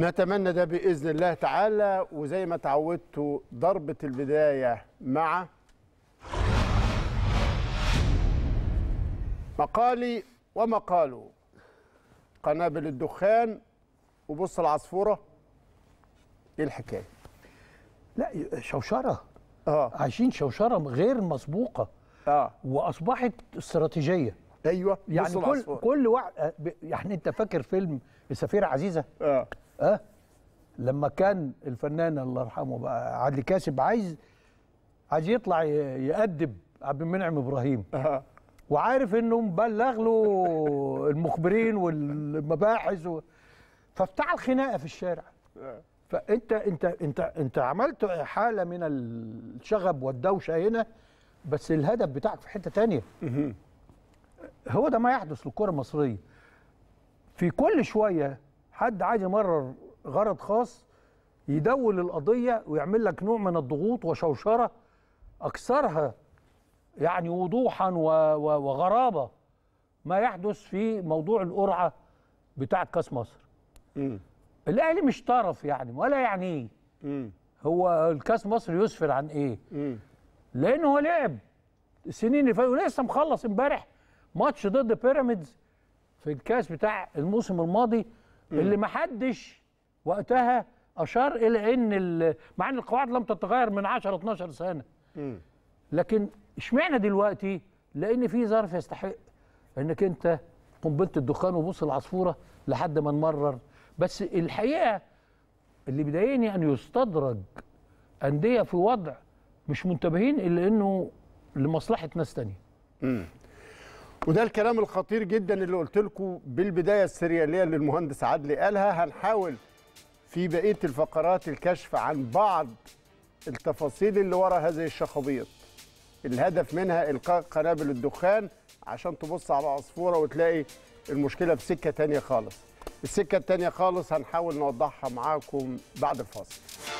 نتمنى ده باذن الله تعالى وزي ما تعودتوا ضربه البدايه مع مقالي ومقاله قنابل الدخان وبص العصفوره ايه الحكايه لا شوشره اه عايشين شوشره غير مسبوقه اه واصبحت استراتيجيه ايوه يعني كل العصفورة. كل واحد آه، يعني انت فاكر فيلم السفيره عزيزه اه اه لما كان الفنان الله يرحمه بقى عدلي كاسب عايز عايز يطلع يأدب عبد المنعم ابراهيم وعارف انه مبلغ له المخبرين والمباحث و... فافتعل خناقه في الشارع أه. فانت انت انت انت عملت حاله من الشغب والدوشه هنا بس الهدف بتاعك في حته تانية هو ده ما يحدث للكره المصريه في كل شويه حد عايز يمرر غرض خاص يدول القضيه ويعمل لك نوع من الضغوط وشوشره اكثرها يعني وضوحا وغرابه ما يحدث في موضوع القرعه بتاع كاس مصر. امم الاهلي مش طرف يعني ولا يعني ايه. هو الكاس مصر يسفر عن ايه؟ لانه هو لعب السنين اللي فاتت ولسه مخلص امبارح ماتش ضد بيراميدز في الكاس بتاع الموسم الماضي اللي ما حدش وقتها اشار الى ان مع ان القواعد لم تتغير من 10 12 سنه لكن اشمعنى دلوقتي لان في ظرف يستحق انك انت قنبله الدخان وبص العصفوره لحد ما نمرر بس الحقيقه اللي بيضايقني ان يستدرج انديه في وضع مش منتبهين الا انه لمصلحه ناس تانيه وده الكلام الخطير جدا اللي قلت لكم بالبدايه السرياليه اللي المهندس عدلي قالها هنحاول في بقيه الفقرات الكشف عن بعض التفاصيل اللي وراء هذه الشخابيط الهدف منها القاء قنابل الدخان عشان تبص على عصفوره وتلاقي المشكله في سكه ثانيه خالص السكه الثانيه خالص هنحاول نوضحها معاكم بعد الفاصل